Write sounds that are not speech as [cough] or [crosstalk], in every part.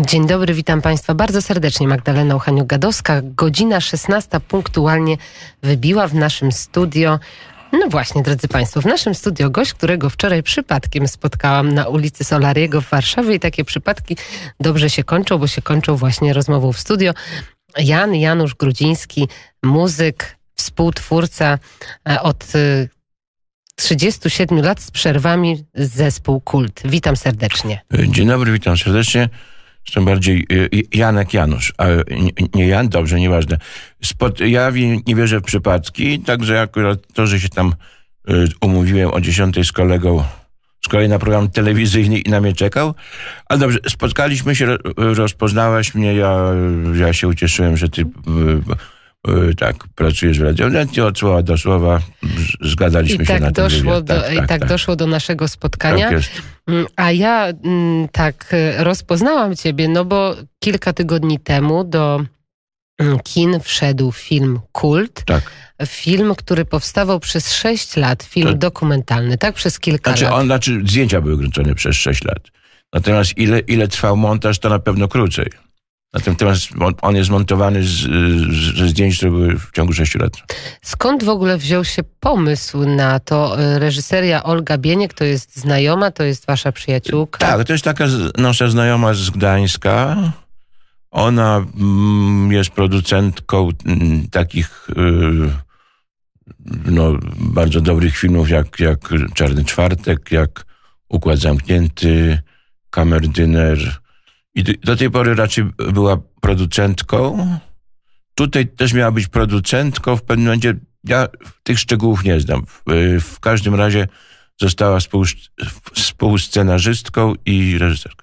Dzień dobry, witam Państwa bardzo serdecznie. Magdalena Uchaniuk-Gadowska, godzina 16 punktualnie wybiła w naszym studio. No właśnie, drodzy Państwo, w naszym studio gość, którego wczoraj przypadkiem spotkałam na ulicy Solariego w Warszawie i takie przypadki dobrze się kończą, bo się kończą właśnie rozmową w studio. Jan Janusz Grudziński, muzyk, współtwórca e, od 37 e, lat z przerwami zespół Kult. Witam serdecznie. Dzień dobry, witam serdecznie czym bardziej y, y, Janek Janusz, a nie Jan, dobrze, nieważne. Spod, ja nie wierzę w przypadki, także akurat to, że się tam y, umówiłem o dziesiątej z kolegą, z kolei na program telewizyjny i na mnie czekał. Ale dobrze, spotkaliśmy się, rozpoznałaś mnie, ja, ja się ucieszyłem, że ty Y, tak, pracujesz w radioletnie, od słowa do słowa zgadzaliśmy I się tak na ten doszło tak, tak, I tak, tak, doszło do naszego spotkania. Tak mm, A ja m, mm, tak y, rozpoznałam ciebie, no bo kilka tygodni temu do mm, kin wszedł film Kult. Tak. Film, który powstawał przez 6 lat, film to... Tak. dokumentalny, tak? Przez kilka znaczy, lat. On, znaczy, zdjęcia były kręcone przez 6 lat. Natomiast ile, ile trwał montaż, to na pewno krócej. Natomiast on jest montowany ze zdjęć, które były w ciągu 6 lat. Skąd w ogóle wziął się pomysł na to? Reżyseria Olga Bieniek to jest znajoma, to jest wasza przyjaciółka? Tak, to jest taka nasza znajoma z Gdańska. Ona mm, jest producentką mm, takich y, no, bardzo dobrych filmów jak, jak Czarny Czwartek, jak Układ Zamknięty, Kamerdyner i do tej pory raczej była producentką. Tutaj też miała być producentką. W pewnym momencie ja tych szczegółów nie znam. W y, każdym razie została współscenarzystką i reżyserką.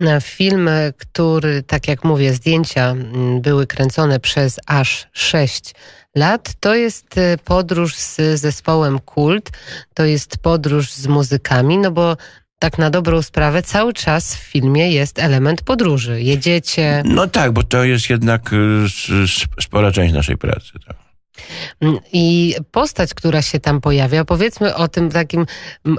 Na Film, który, tak jak mówię, zdjęcia mm, były kręcone przez aż sześć lat, to jest y, podróż z zespołem Kult, to jest podróż z muzykami, no bo tak na dobrą sprawę cały czas w filmie jest element podróży. Jedziecie. No tak, bo to jest jednak y, spora część naszej pracy. Tak. Mm, I postać, która się tam pojawia, powiedzmy o tym takim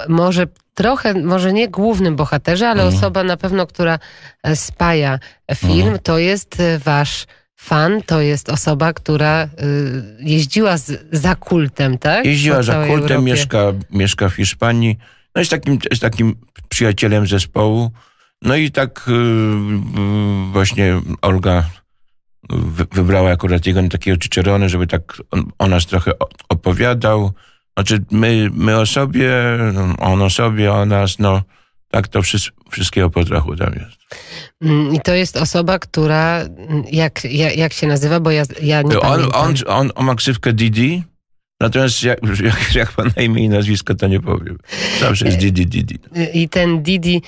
może trochę, może nie głównym bohaterze, ale mhm. osoba na pewno, która e, spaja film, mhm. to jest e, wasz fan to jest osoba, która y, jeździła z, za kultem, tak? Jeździła za kultem, mieszka, mieszka w Hiszpanii. No jest takim, jest takim przyjacielem zespołu. No i tak y, y, właśnie Olga y, wybrała akurat jego no takiego Cicerony, żeby tak o nas trochę opowiadał. Znaczy my, my o sobie, on o sobie, o nas, no tak to wszy wszystkiego po trochu tam jest. Mm, I to jest osoba, która, mm, jak, jak, jak się nazywa, bo ja, ja nie on, pamiętam. on, on, on ma ksywkę Didi, Natomiast jak, jak, jak pan na imię i nazwisko, to nie powiem. Zawsze jest e, Didi Didi. I ten Didi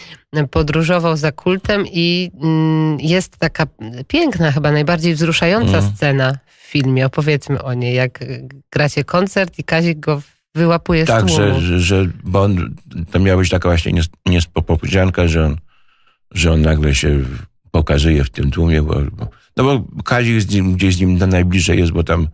podróżował za kultem i mm, jest taka piękna, chyba najbardziej wzruszająca mm. scena w filmie. Opowiedzmy o niej, jak gracie koncert i Kazik go wyłapuje z tłumu. że, że bo on, to miała być taka właśnie niespodzianka, że on, że on nagle się pokazuje w tym tłumie, bo, no bo Kazik z nim, gdzieś z nim na najbliżej jest, bo tam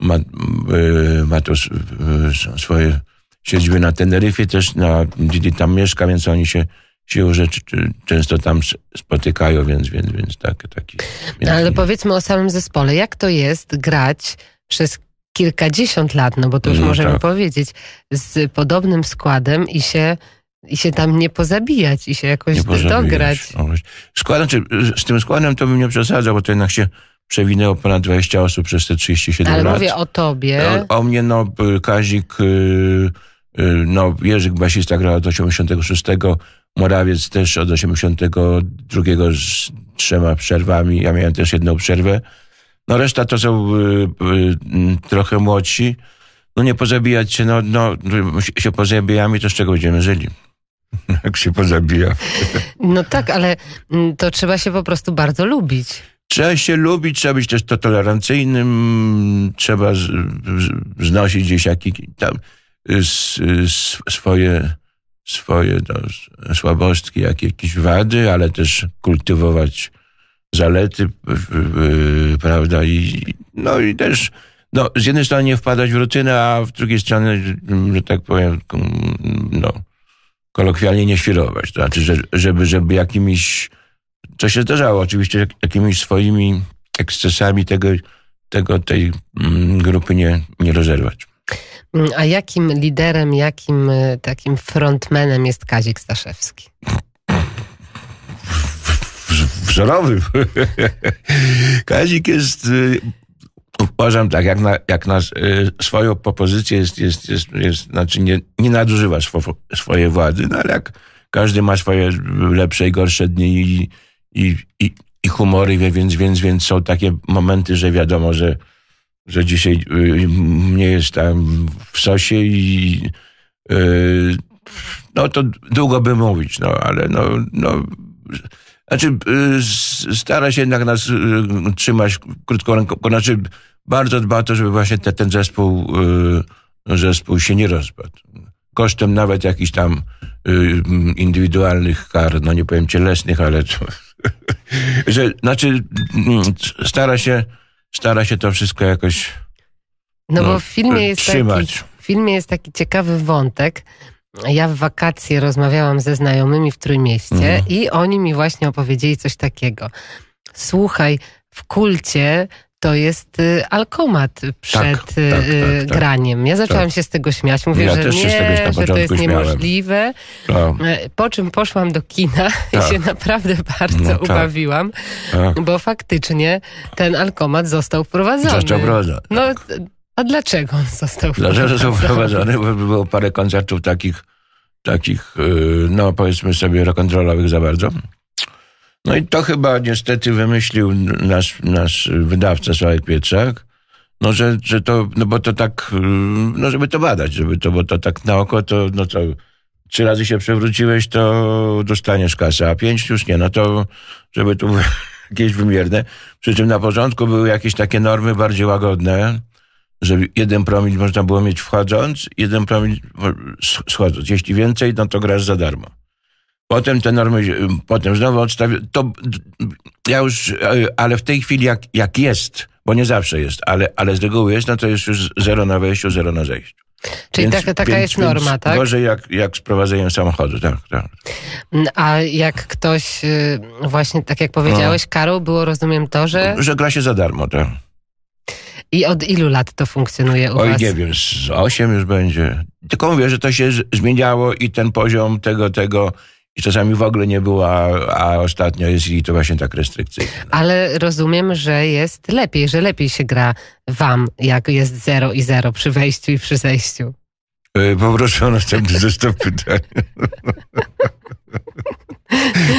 ma, y, ma tu y, swoje siedziby na Teneryfie też, na, Didi tam mieszka, więc oni się siłą rzeczy często tam spotykają, więc, więc, więc tak, taki. Więc no, Ale nie. powiedzmy o samym zespole. Jak to jest grać przez kilkadziesiąt lat, no bo to już no możemy tak. powiedzieć, z podobnym składem i się, i się tam nie pozabijać i się jakoś dograć. O, składem, czy, z tym składem to bym nie przesadzał, bo to jednak się przewinęło ponad 20 osób przez te 37 Ale lat. Ale mówię o tobie. E, o, o, mnie, no, Kazik, y, y, no, Jerzyk Basista grał od 86, Morawiec też od 82 z trzema przerwami. Ja miałem też jedną przerwę. No reszta to są y, trochę młodsi. No nie pozabijać się, no, no się pozabijamy, to z czego będziemy żyli? [laughs] Jak się pozabija. No tak, ale mm, to trzeba się po prostu bardzo lubić. Trzeba się lubić, trzeba być też to tolerancyjnym, trzeba znosić gdzieś jakieś tam y, swoje, swoje no, słabostki, jakieś wady, ale też kultywować zalety, y, prawda, i, no i też no, z jednej strony nie wpadać w rutynę, a z drugiej strony, że tak powiem, no, kolokwialnie nie świrować. To znaczy, że, żeby, żeby jakimiś co się zdarzało oczywiście jakimiś swoimi ekscesami tego, tego tej mm, grupy nie, nie rozerwać. Mm, a jakim liderem, jakim e, takim frontmenem jest Kazik Staszewski? Wzorowy. [laughs] Kazik jest, e, uważam tak, jak na, jak na e, swoją propozycję jest, jest, jest, jest znaczy nie, nie nadużywa swo, swojej władzy, no ale jak każdy ma swoje lepsze i gorsze dni i i, i, i humory, więc, więc, więc są takie momenty, że wiadomo, że, że dzisiaj y, nie jest tam w sosie i y, no to długo by mówić, no ale no, no znaczy y, stara się jednak nas y, trzymać krótką ręką, znaczy bardzo dba o to, żeby właśnie te, ten zespół, y, zespół się nie rozpadł kosztem nawet jakichś tam y, indywidualnych kar, no nie powiem cielesnych, ale [laughs] że, znaczy mm, stara się, stara się to wszystko jakoś no, no bo w filmie y, jest trzymać. Taki, w filmie jest taki ciekawy wątek, ja w wakacje rozmawiałam ze znajomymi w Trójmieście mhm. i oni mi właśnie opowiedzieli coś takiego. Słuchaj, w kulcie to jest y, alkomat przed tak, tak, tak, y, tak. graniem. Ja zaczęłam tak. się z tego śmiać. Mówię, ja że nie, że to jest niemożliwe. No. E, po czym poszłam do kina i tak. się naprawdę [laughs] bardzo no, ubawiłam, bo faktycznie ten alkomat został wprowadzony. Został wprowadzony. No, a dlaczego on został wprowadzony? Dlaczego został wprowadzony? Bo było parę koncertów takich, takich y, no powiedzmy sobie rock'n'rollowych za bardzo. No i to chyba niestety wymyślił nasz, nasz wydawca Sławek Pietrzak, no że, że to, no bo to tak, y, no żeby to badać, żeby to, bo to tak na oko to, no co, trzy razy się przewróciłeś, to dostaniesz kasę, a pięć już nie, no to żeby tu [laughs] jakieś wymierne. Przy czym na porządku były jakieś takie normy bardziej łagodne, że jeden promil można było mieć wchodząc, jeden promil schodząc. Jeśli więcej, no to grasz za darmo. Potem te normy, y, potem znowu odstawię. To ja już, y, ale w tej chwili jak, jak jest, bo nie zawsze jest, ale, ale z reguły jest, no to jest już zero na wejściu, zero na zejściu. Czyli więc, taka, taka więc, jest norma, więc tak? Gorzej jak, jak sprowadzają samochody, tak, tak. Mm, a jak ktoś, y, właśnie tak jak powiedziałeś, no. karą było, rozumiem to, że... Że gra się za darmo, tak. I od ilu lat to funkcjonuje u Oj, was? nie wiem, z osiem już będzie. Tylko mówię, że to się zmieniało i ten poziom tego, tego i czasami w ogóle nie było, a ostatnio jest i to właśnie tak restrykcyjne. Ale rozumiem, że jest lepiej, że lepiej się gra wam, jak jest 0 i 0 przy wejściu i przy zejściu. Y, poproszę o następny zestaw [laughs] pytań.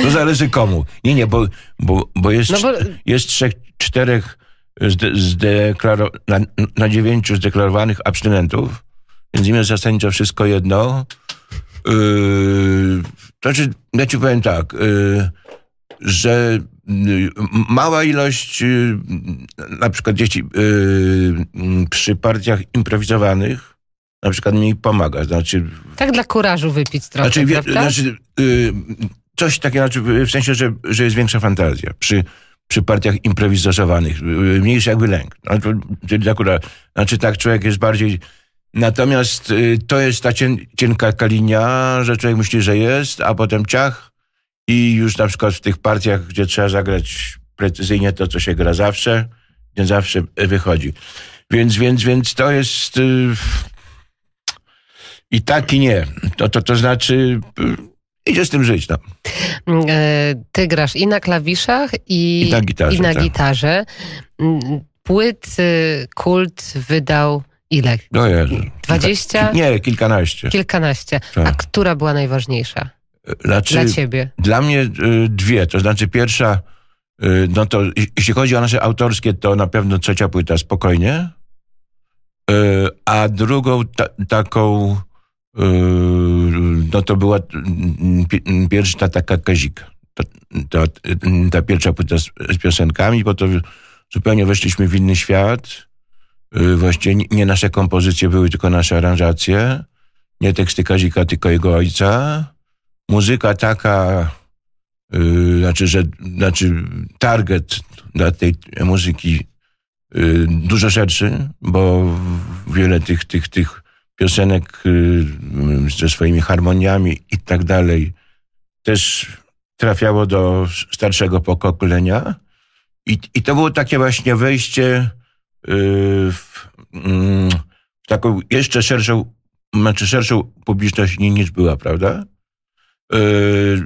To zależy komu. Nie, nie, bo, bo, bo jest, no bo... jest trzech, czterech zdeklarowano na, na dziewięciu zdeklarowanych abstynentów, więc im jest zasadniczo wszystko jedno, Yy, znaczy, ja ci powiem tak, yy, że yy, mała ilość yy, na przykład dzieci yy, przy partiach improwizowanych na przykład mi pomaga. Znaczy, tak dla kurażu wypić trochę, znaczy, znaczy yy, coś takiego, znaczy, w sensie, że, że jest większa fantazja przy, przy partiach improwizowanych, yy, mniejszy jakby lęk. Znaczy, znaczy tak człowiek jest bardziej Natomiast y, to jest ta cien, cienka kalinia, że człowiek myśli, że jest, a potem ciach i już na przykład w tych partiach, gdzie trzeba zagrać precyzyjnie to, co się gra zawsze, nie zawsze y, wychodzi. Więc, więc, więc to jest y, i tak i nie. To, no to, to znaczy idzie z tym żyć. No. Mm, e, ty grasz i na klawiszach, i, I na gitarze. I na tak. gitarze. Mm, płyt Kult wydał ile? No Jezu. No. 20? nie, kilkanaście. Kilkanaście. Tak. A która była najważniejsza? Znaczy, dla ciebie? Dla mnie y, dwie. To znaczy pierwsza, y, no to jeśli chodzi o nasze autorskie, to na pewno trzecia płyta, spokojnie. Y, a drugą ta, taką, y, no to była y, y, pierwsza taka Kazika. Ta, ta, ta, pierwsza płyta z, z piosenkami, bo to zupełnie weszliśmy w inny świat Y, właściwie nie nasze kompozycje były, tylko nasze aranżacje, nie teksty Kazika, tylko jego ojca. Muzyka taka, yy, znaczy, że, znaczy target dla tej muzyki yy, dużo szerszy, bo wiele tych, tych, tych piosenek yy, ze swoimi harmoniami i tak dalej też trafiało do starszego pokolenia. I, I to było takie właśnie wejście Y, w, mm, w taką jeszcze szerszą, znaczy szerszą publiczność niż była, prawda? Y,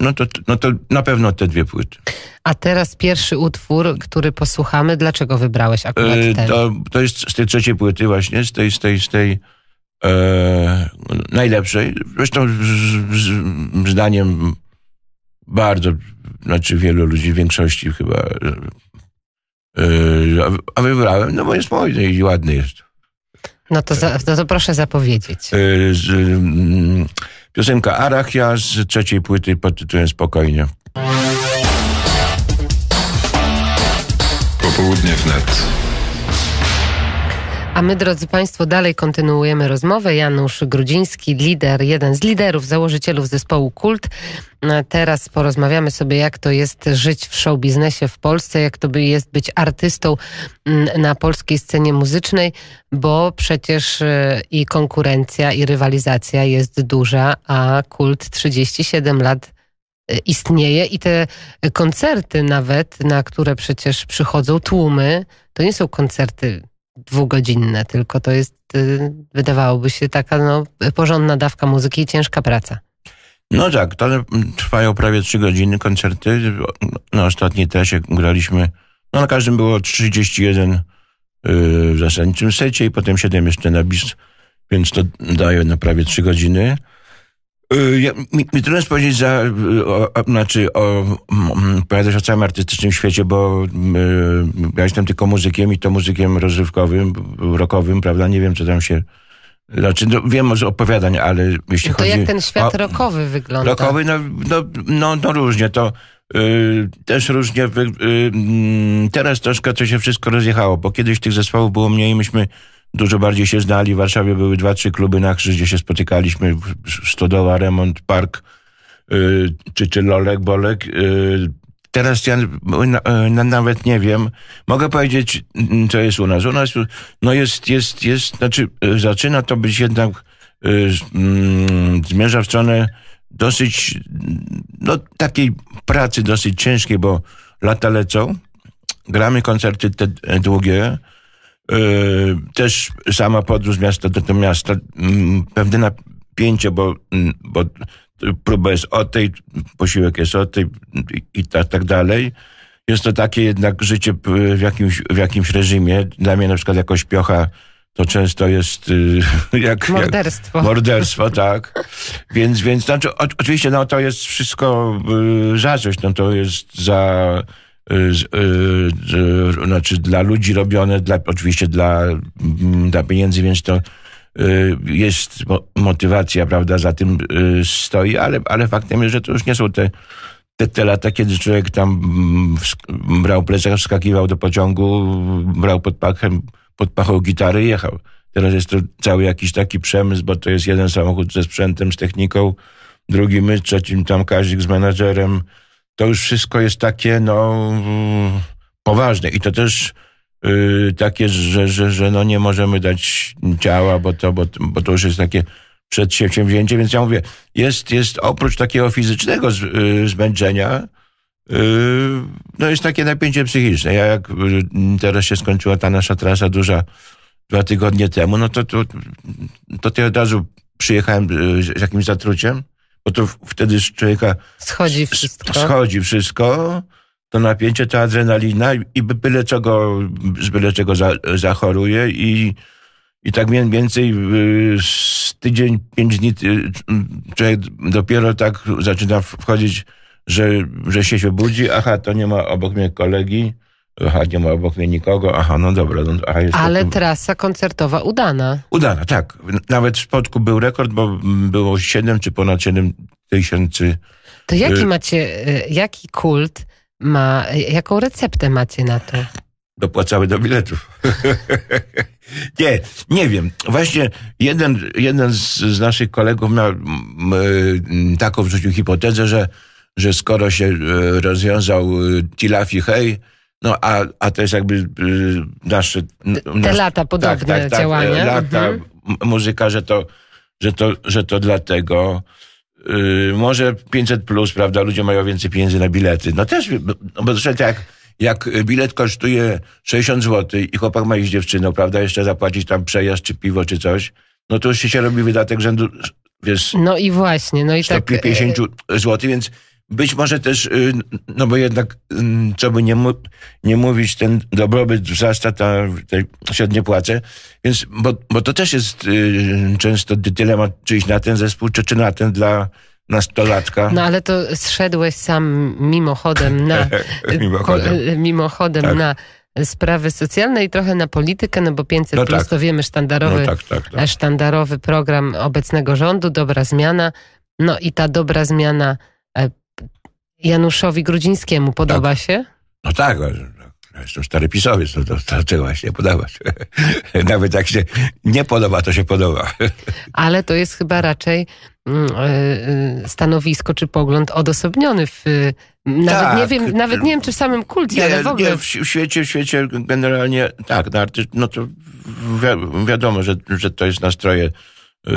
no to, no to na pewno te dwie płyty. A teraz pierwszy utwór, który posłuchamy. Dlaczego wybrałeś akurat y, ten? To, to jest z tej trzeciej płyty właśnie, z tej, z tej, z tej e, najlepszej. Zresztą z, z, zdaniem bardzo, znaczy wielu ludzi, większości chyba E, a wybrałem, no bo jest modny i ładny jest. No to, za, no to proszę zapowiedzieć. E, z, mm, piosenka Arachia z trzeciej płyty pod tytułem Spokojnie. Popołudnie wnet. A my, drodzy Państwo, dalej kontynuujemy rozmowę. Janusz Grudziński, lider, jeden z liderów, założycielów zespołu Kult. No, teraz porozmawiamy sobie, jak to jest żyć w show biznesie w Polsce, jak to jest być artystą mm, na polskiej scenie muzycznej, bo przecież e, i konkurencja, i rywalizacja jest duża, a Kult 37 lat e, istnieje i te koncerty nawet, na które przecież przychodzą tłumy, to nie są koncerty dwugodzinne, tylko to jest, y, wydawałoby się, taka no, porządna dawka muzyki i ciężka praca. No tak, to trwają prawie trzy godziny koncerty. Na ostatniej trasie graliśmy, no na każdym było 31 y, w zasadniczym secie i potem 7 jeszcze na bis, więc to daje na prawie trzy godziny. Y, ja, mi, mi trudno jest powiedzieć za, y, o, o, znaczy o, mm, mm, o całym artystycznym świecie, bo y, ja jestem tylko muzykiem i to muzykiem rozrywkowym, rokowym, prawda? Nie wiem, co tam się... Znaczy, no, wiem z opowiadań, ale jeśli no to chodzi... To jak ten świat rokowy wygląda? Rokowy, no, no, no, no różnie, to... Y, też różnie. Mm, teraz troszkę to się wszystko rozjechało, bo kiedyś tych zespołów było mniej. Myśmy dużo bardziej się znali. W Warszawie były dwa, trzy kluby na krzyż, gdzie się spotykaliśmy. Stodowa, Remont, Park yy, czy, czy Lolek, Bolek. Yy, teraz ja na, no, y, no, nawet nie wiem. Mogę powiedzieć, mm, co jest u nas. U nas no jest, jest, jest, znaczy y, zaczyna to być jednak, yy, zmierza w stronę dosyć, no takiej pracy dosyć ciężkiej, bo lata lecą. Gramy koncerty te długie, Yy, też sama podróż z miasta do, do miasta, mm, pewne napięcie, bo, mm, bo próba jest o tej, posiłek jest o tej i tak, tak dalej. Jest to takie jednak życie w jakimś, w jakimś reżimie. Dla mnie na przykład jakoś piocha to często jest y, [laughs] jak... Morderstwo. Jak, morderstwo, tak. Więc, więc znaczy, oczywiście no, to jest wszystko y, za coś, no, to jest za Y, znaczy dla ludzi robione, dla, oczywiście dla, mm, dla pieniędzy, więc to y, jest motywacja, prawda, za tym y, stoi, ale, ale faktem jest, że to już nie są te, te, te lata, kiedy człowiek tam mm, brał plecak, wskakiwał do pociągu, brał pod pachem, pod pachą gitary i jechał. Teraz jest to cały jakiś taki przemysł, bo to jest jeden samochód ze sprzętem, z techniką, drugi my, trzecim tam kazik z menadżerem, to już wszystko jest takie, no, poważne. I to też yy, takie, że, że, że no nie możemy dać ciała, bo to, bo, bo to już jest takie przedsięwzięcie. Więc ja mówię, jest, jest oprócz takiego fizycznego z, yy, zmęczenia, yy, no jest takie napięcie psychiczne. Ja jak y, teraz się skończyła ta nasza trasa duża dwa tygodnie temu, no to, to, to, to ja od razu przyjechałem y, z jakimś zatruciem bo to wtedy z człowieka schodzi wszystko. Schodzi wszystko to napięcie, ta adrenalina i byle czego, z byle czego za, zachoruje i, i tak mniej więcej y, z tydzień, pięć dni y, człowiek dopiero tak zaczyna wchodzić, że, że się, się budzi, aha, to nie ma obok mnie kolegi, Aha, nie ma obok mnie nikogo. Aha, no dobra. No, aha, Ale trasa koncertowa udana. Udana, tak. Nawet w Spodku był rekord, bo było 7 czy ponad 7 tysięcy. To jaki y- macie, y, jaki kult ma, jaką receptę macie na to? Dopłacały do biletów. [laughs] nie, nie wiem. Właśnie jeden, jeden z, z naszych kolegów miał y, taką wrzucił hipotezę, że, że skoro się rozwiązał Tilafi Hej, no a, a też jakby y, nasze... Te, te lata tak, podobne tak, tak, tak, Lata, mhm. muzyka, że to, że to, że to dlatego... Yy, może 500 plus, prawda? Ludzie mają więcej pieniędzy na bilety. No też, no, bo to jak, jak bilet kosztuje 60 zł i chłopak ma iść z dziewczyną, prawda? Jeszcze zapłacić tam przejazd, czy piwo, czy coś, no to już się robi wydatek rzędu, wiesz... No i właśnie, no i 150 tak... 150 e, zł, więc być może też, y, no bo jednak, y, co by nie, mu, nie mówić, ten dobrobyt wzrasta, ta, te średnie płace, więc, bo, bo to też jest y, często dylemat, czy iść na ten zespół, czy, czy na ten dla nastolatka. No ale to zszedłeś sam mimochodem na... [laughs] mimochodem. Po, mimochodem tak. na sprawy socjalne i trochę na politykę, no bo 500 no plus tak. to wiemy sztandarowy, no tak, tak, tak, sztandarowy program obecnego rządu, dobra zmiana. No i ta dobra zmiana Januszowi Grudzińskiemu podoba tak. się? No tak, jestem no, no, stary pisowiec, no to, to, to trzeba się podobać. [laughs] Nawet jak się nie podoba, to się podoba. [laughs] Ale to jest chyba raczej mm, e, e, stanowisko czy pogląd odosobniony w nawet, tak. nie wiem, nawet nie wiem, czy w samym kulcie, nie, ale w ogóle. Nie, w, świecie, w świecie generalnie tak, no, artyst, no to wi wiadomo, że, że to jest nastroje y,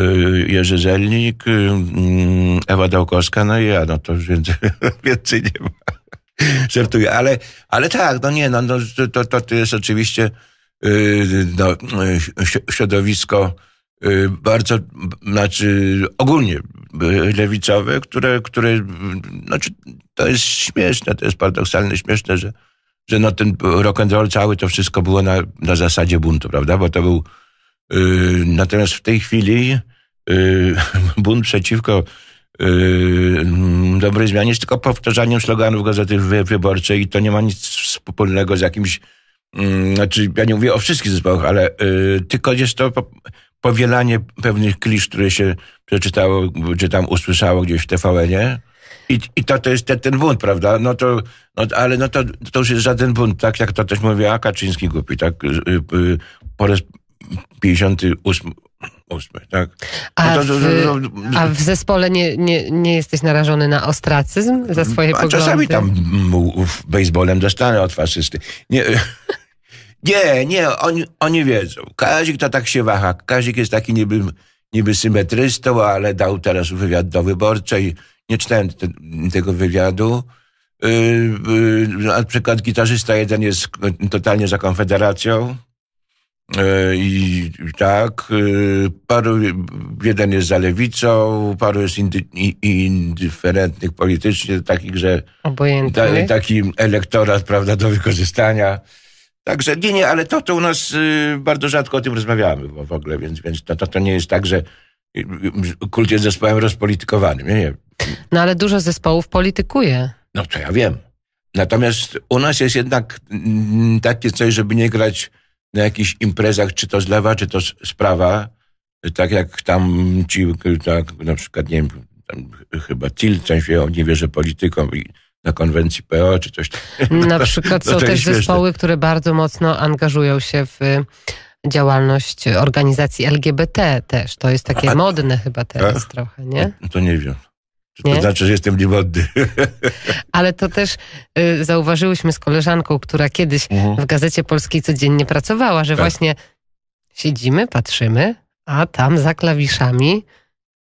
Jerzy Zelnik, y, mm, Ewa Dałkowska, no i ja, no to już więcej, [laughs] więcej nie ma. Żartuję, ale, ale tak, no nie, no, no to, to, to jest oczywiście yy, no, y, środowisko yy, bardzo, znaczy ogólnie y, lewicowe, które, które znaczy, to jest śmieszne, to jest paradoksalnie śmieszne, że, że no ten rock and roll cały to wszystko było na, na zasadzie buntu, prawda? Bo to był. Yy, natomiast w tej chwili yy, [laughs] bunt przeciwko yy, dobrej zmianie, jest tylko powtarzaniem sloganów gazety wyborczej i to nie ma nic wspólnego z jakimś, yy, znaczy ja nie mówię o wszystkich zespołach, ale yy, tylko jest to po, powielanie pewnych klisz, które się przeczytało, czy tam usłyszało gdzieś w TVN-ie. I, I to, to jest te, ten bunt, prawda? No to, no, ale no to, to już jest żaden bunt, tak jak to też mówi, a Kaczyński głupi, tak? Yy, yy, po raz 58, ósmy, tak? A, no to, to, to, a, w, zespole nie, nie, nie jesteś narażony na ostracyzm za swoje a poglądy? Czasami tam bejsbolem dostanę od faszysty. Nie, [laughs] nie, nie oni, oni wiedzą. Kazik to tak się waha. Kazik jest taki niby, niby symetrystą, ale dał teraz wywiad do wyborczej. Nie czytałem te, tego wywiadu. Yy, yy, na przykład gitarzysta jeden jest totalnie za Konfederacją E, I tak, e, paru, jeden jest za lewicą, paru jest indy, indyferentnych politycznie, takich, że da, taki elektorat, prawda, do wykorzystania. Także nie, nie, ale to, to u nas y, bardzo rzadko o tym rozmawiamy w ogóle, więc, więc to, to, to nie jest tak, że y, y, kult jest zespołem rozpolitykowanym. Nie, nie. No ale dużo zespołów politykuje. No to ja wiem. Natomiast u nas jest jednak mm, takie coś, żeby nie grać na jakichś imprezach, czy to z lewa, czy to z prawa, tak jak tam ci, tak, na przykład, nie wiem, tam chyba Tilcen się nie wierzy politykom i na konwencji PO, czy coś takiego. Na przykład [laughs] no są też śmieszne. zespoły, które bardzo mocno angażują się w y, działalność organizacji LGBT też. To jest takie a, modne chyba teraz a, trochę, nie? To nie wiem. Nie? To znaczy, że jestem niewodny. [laughs] Ale to też y, zauważyłyśmy z koleżanką, która kiedyś mhm. w Gazecie Polskiej codziennie pracowała, że tak. właśnie siedzimy, patrzymy, a tam za klawiszami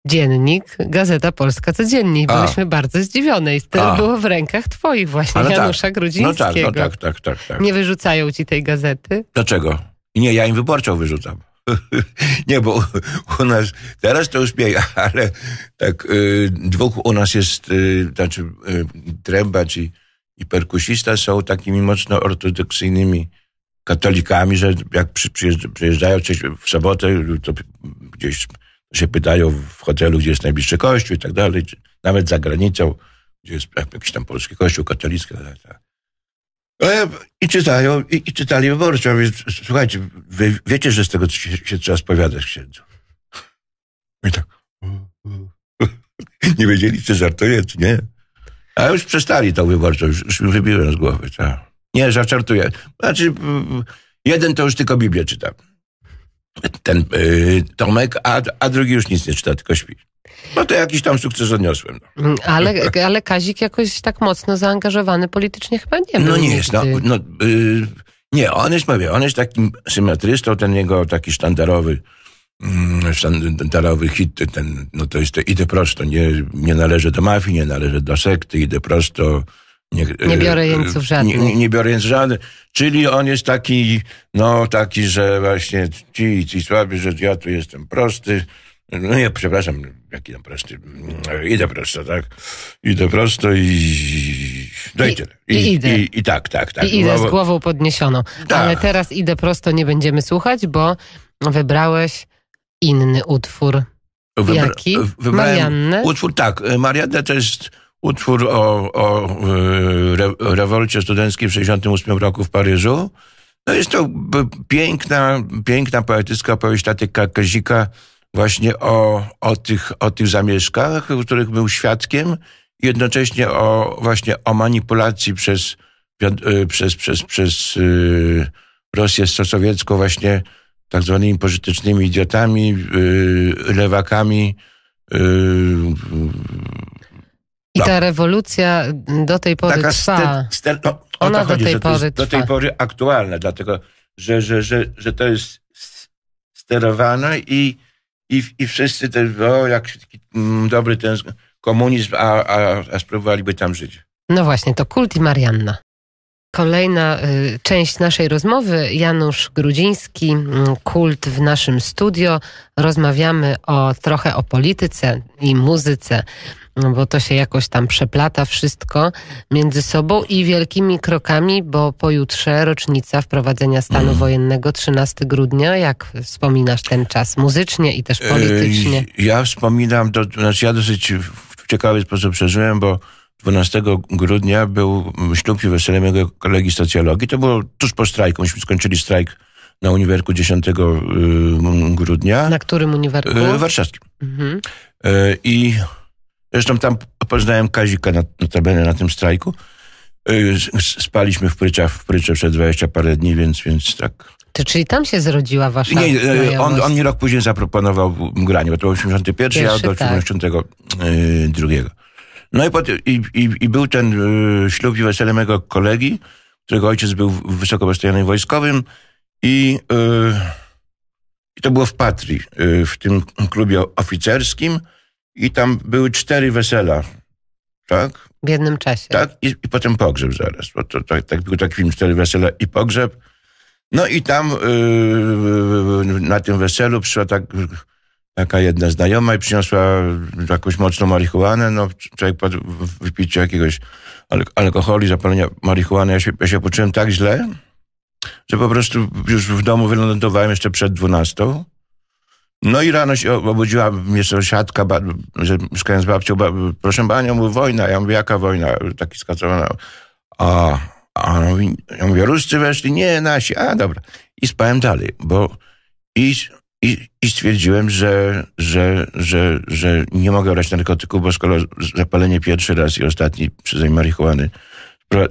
dziennik Gazeta Polska Codziennie. byliśmy a. bardzo zdziwione. I to było w rękach twoich właśnie, tak. no Janusza tak, tak. Grudzińskiego. No tak, no tak, tak, tak, tak. Nie wyrzucają ci tej gazety? Dlaczego? Nie, ja im wyborczą wyrzucam. [laughs] Nie, bo u nas, teraz to już mniej, [laughs] ale tak y, dwóch u nas jest, y, znaczy y, trębacz i, i perkusista są takimi mocno ortodoksyjnymi katolikami, że jak przy, przyjeżdżają w sobotę, to gdzieś się pytają w hotelu, gdzie jest najbliższy kościół i tak dalej, nawet za granicą, gdzie jest jakiś tam polski kościół katolicki, tak, tak. E, I czytają, i, i czytali wyborcy. Ja mówię, słuchajcie, wy wiecie, że z tego się, się trzeba spowiadać księdzu. I tak. [laughs] nie wiedzieli, czy żartuje, czy nie. A już przestali tą wyborczą, już, już wybiłem z głowy. Tak. Nie, żartuję. Znaczy, mm, jeden to już tylko Biblię czyta? ten y, Tomek, a, a drugi już nic nie czyta, tylko śpi. No to jakiś tam sukces odniosłem. No. Mm, ale, ale Kazik jakoś tak mocno zaangażowany politycznie chyba nie no był. No nie jest. No, no, y, nie, on jest, mówię, on jest takim symetrystą, ten jego taki sztandarowy mm, sztandarowy hit, ten, no to jest to idę prosto, nie, nie należę do mafii, nie należę do sekty, idę prosto, nie, nie, e, biorę jeńców e, żadnych. Nie, nie, biorę jeńców żadnych. Czyli on jest taki, no taki, że właśnie ci, ci słabi, że ja tu jestem prosty. No nie, przepraszam, jaki tam prosty. Mm, idę prosto, tak? Idę prosto i... No i, I, idę. I, I, tak, tak, tak. I idę z głową podniesioną. Tak. Ale teraz idę prosto, nie będziemy słuchać, bo wybrałeś inny utwór. Wybra... Jaki? Wybrałem Mariannę. Utwór, tak. E, Marianna to jest utwór o, o e, re, rewolcie studenckiej w 68 roku w Paryżu. No jest to piękna, piękna poetycka opowieść Tatyka Kazika właśnie o, o, tych, o tych zamieszkach, których był świadkiem, jednocześnie o, właśnie o manipulacji przez, e, przez, przez, przez e, Rosję sowiecką właśnie tak zwanymi pożytecznymi idiotami, lewakami, i ta tak. rewolucja do tej pory Taka trwa. Ster, no, Ona do tej pory do tej pory aktualna, dlatego że, że, że, że to jest sterowane i, i, i wszyscy te, o, jak mm, dobry ten komunizm, a, a, a spróbowaliby tam żyć. No właśnie, to kult i Marianna. Kolejna y, część naszej rozmowy. Janusz Grudziński, mm, kult w naszym studio. Rozmawiamy o trochę o polityce i muzyce no bo to się jakoś tam przeplata wszystko między sobą i wielkimi krokami, bo pojutrze rocznica wprowadzenia stanu mm. wojennego 13 grudnia. Jak wspominasz ten czas muzycznie i też yy, politycznie? Ja wspominam, to znaczy ja dosyć w ciekawy sposób przeżyłem, bo 12 grudnia był ślub i wesele mojego kolegi socjologii. To było tuż po strajku. Myśmy skończyli strajk na uniwerku 10 yy, grudnia. Na którym uniwerku? Yy, warszawskim. Mhm. I Zresztą tam poznałem Kazika notabene na, na tym strajku. Y, spaliśmy w, Pryczach, w Prycze przez 20 parę dni, więc, więc tak. To czyli tam się zrodziła wasza Nie, y, y, on, on mi rok później zaproponował granie, bo to był 81, Pierwszy, a do 82. No i, pod, i, i, i, był ten ślub i wesele mego kolegi, którego ojciec był w wojskowym i, yy, i to było w Patrii, yy, w tym klubie oficerskim i tam były cztery wesela, tak? W jednym czasie. Tak, i, i potem pogrzeb zaraz, bo to, to, tak, był taki film Cztery Wesela i pogrzeb. No i tam yy, na tym weselu przyszła tak, taka jedna znajoma i przyniosła jakąś mocną marihuanę. No, człowiek po wypiciu jakiegoś alkoholu, zapalenia marihuany, ja się, ja się poczułem tak źle, że po prostu już w domu wylądowałem jeszcze przed dwunastą. No i rano się obudziła mnie sąsiadka, siatka, że mieszkając z babcią, proszę panią, wojna. Ja mówię, jaka wojna? Taki skacowany. A, a ona mówi, ja mówię, Ruscy weszli? Nie, nasi. A, dobra. I spałem dalej, bo i, i, i stwierdziłem, że, że, że, że nie mogę brać narkotyku, bo skoro zapalenie pierwszy raz i ostatni przeze marihuany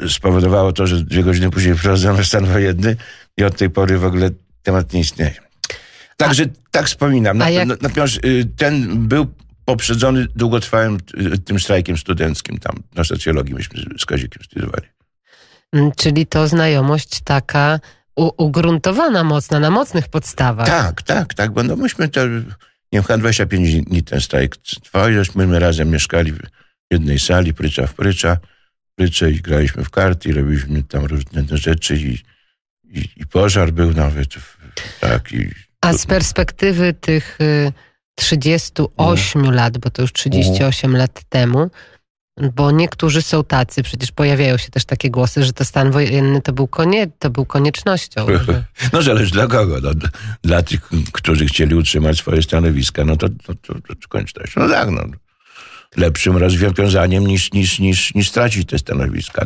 spowodowało to, że dwie godziny później wprowadzono stan wojenny i od tej pory w ogóle temat nie istnieje. Także tak wspominam. Na, jak... Natomiast y, ten był poprzedzony długotrwałym y, tym strajkiem studenckim tam na socjologii myśmy z Kazikiem studiowali. Mm, czyli to znajomość taka ugruntowana mocno, na mocnych podstawach. Tak, tak, tak, bo no myśmy to, nie wiem, 25 dni ten strajk trwał, myśmy razem mieszkali w jednej sali, prycza w prycza, pryczę i graliśmy w karty i robiliśmy tam różne rzeczy i, i, i pożar był nawet, tak, i a z perspektywy tych 38 y, mm. lat, bo to już 38 mm. lat temu, bo niektórzy są tacy, przecież pojawiają się też takie głosy, że to stan wojenny to był, konie, to był koniecznością. [laughs] Że... No zależy dla kogo. No, dla tych, którzy chcieli utrzymać swoje stanowiska, no to, to, to, to konieczność. No tak, no. Lepszym rozwiązaniem niż, niż, niż, niż stracić te stanowiska.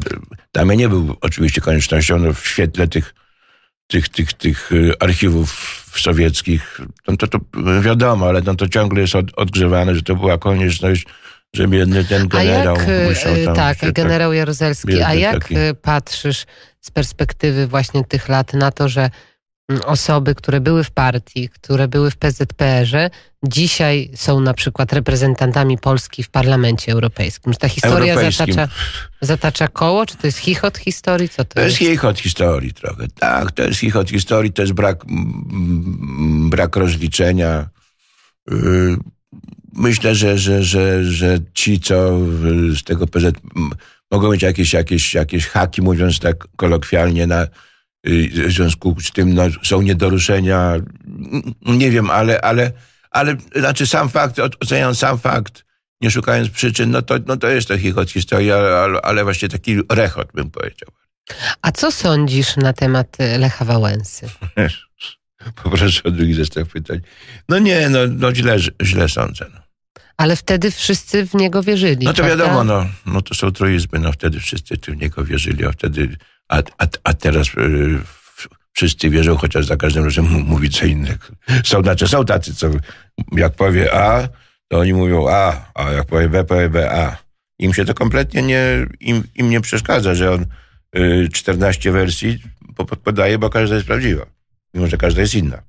Dla mnie nie był oczywiście koniecznością no, w świetle tych, tych, tych, tych y, archiwów sowieckich, no to, to wiadomo, ale no to ciągle jest od, odgrzewane, że to była konieczność, że biedny ten generał a jak, e, musiał tam... Tak, tak generał tak, Jaruzelski, a jak taki... E, patrzysz z perspektywy właśnie tych lat na to, że osoby, które były w partii, które były w PZPR-ze, dzisiaj są na przykład reprezentantami Polski w Parlamencie Europejskim. Czy ta historia zatacza, zatacza koło? Czy to jest chichot historii? Co to, to jest? jest chichot historii trochę. Tak, to jest chichot historii, to jest brak, brak rozliczenia. Y, myślę, że, że, że, że ci, co z tego PZ mogą mieć jakieś, jakieś, jakieś haki, mówiąc tak kolokwialnie, na Y, w związku z tym no, są niedoruszenia, nie wiem, ale, ale, ale znaczy sam fakt, oceniając sam fakt, nie szukając przyczyn, no to, no to jest to chichot historia, ale, ale właśnie taki rechot bym powiedział. A co sądzisz na temat y, Lecha Wałęsy? [laughs] Poproszę o drugi zestaw pytań. No nie, no, no źle, źle sądzę. No. Ale wtedy wszyscy w niego wierzyli. No to prawda? wiadomo, no, no to są truizmy, no wtedy wszyscy w niego wierzyli, a wtedy a, a, a teraz e, wszyscy wierzą, chociaż za każdym razem mówi co innego. Są, znaczy są tacy, co jak powie A, to oni mówią A, a jak powie B, powie B, A. Im się to kompletnie nie, im, im nie przeszkadza, że on y, e, 14 wersji podaje, bo każda jest prawdziwa. Mimo, że każda jest inna.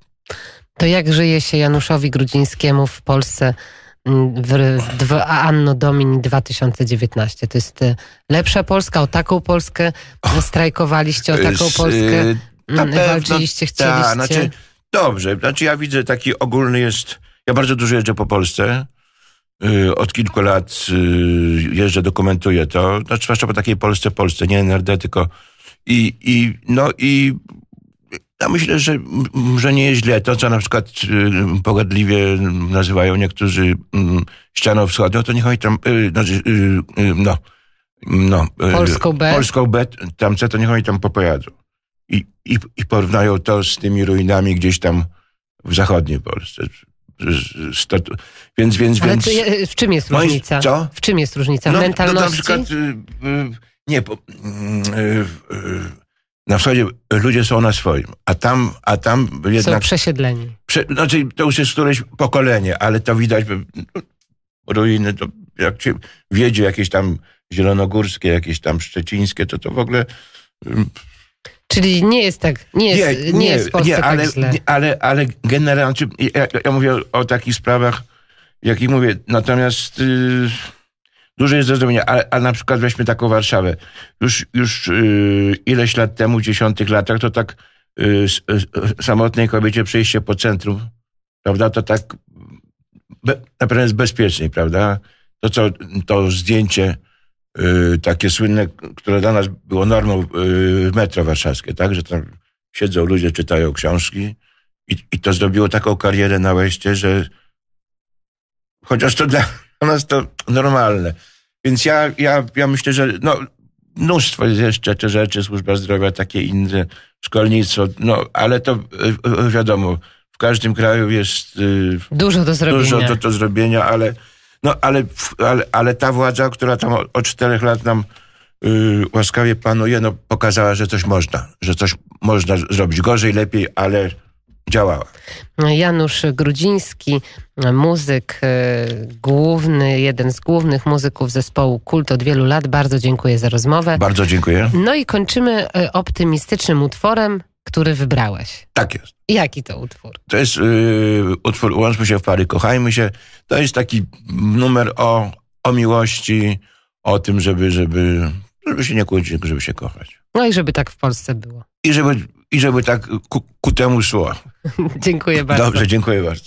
To jak żyje się Januszowi Grudzińskiemu w Polsce w, Anno Domini 2019. To jest e, lepsza Polska, o taką Polskę strajkowaliście, o taką e, Polskę mm, walczyliście, chcieliście. Ta, znaczy, dobrze, znaczy ja widzę taki ogólny jest, ja bardzo dużo jeżdżę po Polsce, e, od kilku lat jeżdżę, dokumentuję to, no, zwłaszcza po takiej Polsce, Polsce, nie NRD, tylko i, i, no i ja myślę, że, że nie jest źle. To, co na przykład y, pogadliwie nazywają niektórzy mm, ścianą wschodnią, to niech oni tam, y, znaczy, y, no, no, Polską B, Polską B tamce, to niech oni tam popojadą. I, i, I porównają to z tymi ruinami gdzieś tam w zachodniej Polsce. Statu. Więc, więc, Ale więc... w czym jest różnica? Co? W czym jest różnica? No, mentalności? No na przykład, nie, po, mm, na wschodzie ludzie są na swoim, a tam, a tam jednak... Są przesiedleni. Prze, znaczy, to już jest któreś pokolenie, ale to widać, no, ruiny, to jak się wiedzie jakieś tam zielonogórskie, jakieś tam szczecińskie, to to w ogóle... Mm, Czyli nie jest tak, nie jest, nie, nie, nie jest w nie, tak ale, tak źle. Ale, ale generalnie, znaczy, ja, ja mówię o, o takich sprawach, jakich mówię, natomiast... Yy, Dużo jest do zrobienia, ale, na przykład weźmy taką Warszawę. Już, już yy, ileś lat temu, w dziesiątych latach, to tak yy, samotnej kobiecie przejście po centrum, prawda, to tak be, naprawdę jest bezpieczniej, prawda? To co, to zdjęcie yy, takie słynne, które dla nas było normą yy, metro warszawskie, tak, że tam siedzą ludzie, czytają książki i, i to zrobiło taką karierę na Łeście, że chociaż to dla u nas to normalne. Więc ja, ja, ja myślę, że no, mnóstwo jest jeszcze te rzeczy, służba zdrowia, takie inne, szkolnictwo, no ale to y, y, wiadomo, w każdym kraju jest y, dużo do zrobienia, dużo do, do zrobienia ale, no, ale, ale, ale ta władza, która tam od czterech lat nam łaskawie panuje, no, pokazała, że coś można, że coś można zrobić gorzej, lepiej, ale działała. Janusz Grudziński, muzyk, e, główny, jeden z głównych muzyków zespołu Kult od wielu lat. Bardzo dziękuję za rozmowę. Bardzo dziękuję. No i kończymy e, optymistycznym utworem, który wybrałeś. Tak jest. Jaki to utwór? To jest yy, utwór Łączmy się w pary, kochajmy się. To jest taki numer o, o miłości, o tym, żeby, żeby, żeby się nie kłócić, żeby się kochać. No i żeby tak w Polsce było. I żeby, i żeby tak ku, ku temu szło dziękuję bardzo. Dobrze, dziękuję bardzo.